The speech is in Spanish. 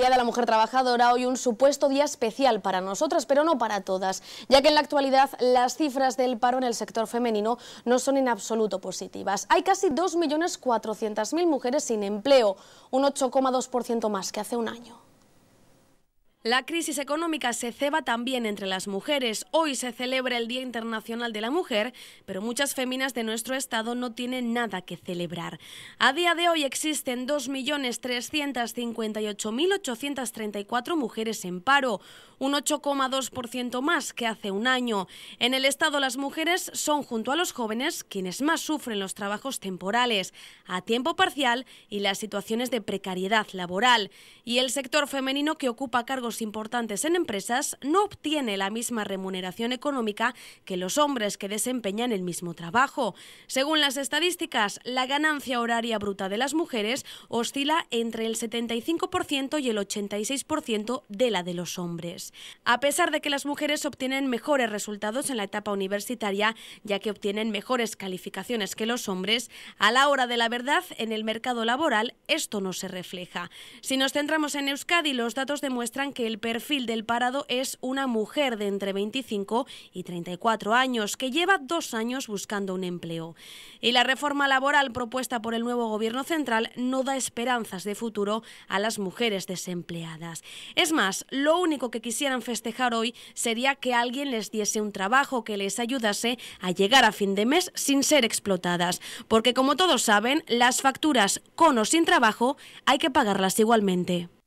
Día de la Mujer Trabajadora, hoy un supuesto día especial para nosotras, pero no para todas, ya que en la actualidad las cifras del paro en el sector femenino no son en absoluto positivas. Hay casi 2.400.000 mujeres sin empleo, un 8,2% más que hace un año. La crisis económica se ceba también entre las mujeres. Hoy se celebra el Día Internacional de la Mujer, pero muchas féminas de nuestro estado no tienen nada que celebrar. A día de hoy existen 2.358.834 mujeres en paro, un 8,2% más que hace un año. En el estado las mujeres son junto a los jóvenes quienes más sufren los trabajos temporales, a tiempo parcial y las situaciones de precariedad laboral. Y el sector femenino que ocupa cargos importantes en empresas no obtiene la misma remuneración económica que los hombres que desempeñan el mismo trabajo. Según las estadísticas, la ganancia horaria bruta de las mujeres oscila entre el 75% y el 86% de la de los hombres. A pesar de que las mujeres obtienen mejores resultados en la etapa universitaria, ya que obtienen mejores calificaciones que los hombres, a la hora de la verdad en el mercado laboral esto no se refleja. Si nos centramos en Euskadi, los datos demuestran que el perfil del parado es una mujer de entre 25 y 34 años que lleva dos años buscando un empleo. Y la reforma laboral propuesta por el nuevo Gobierno central no da esperanzas de futuro a las mujeres desempleadas. Es más, lo único que quisieran festejar hoy sería que alguien les diese un trabajo que les ayudase a llegar a fin de mes sin ser explotadas, porque como todos saben, las facturas con o sin trabajo hay que pagarlas igualmente.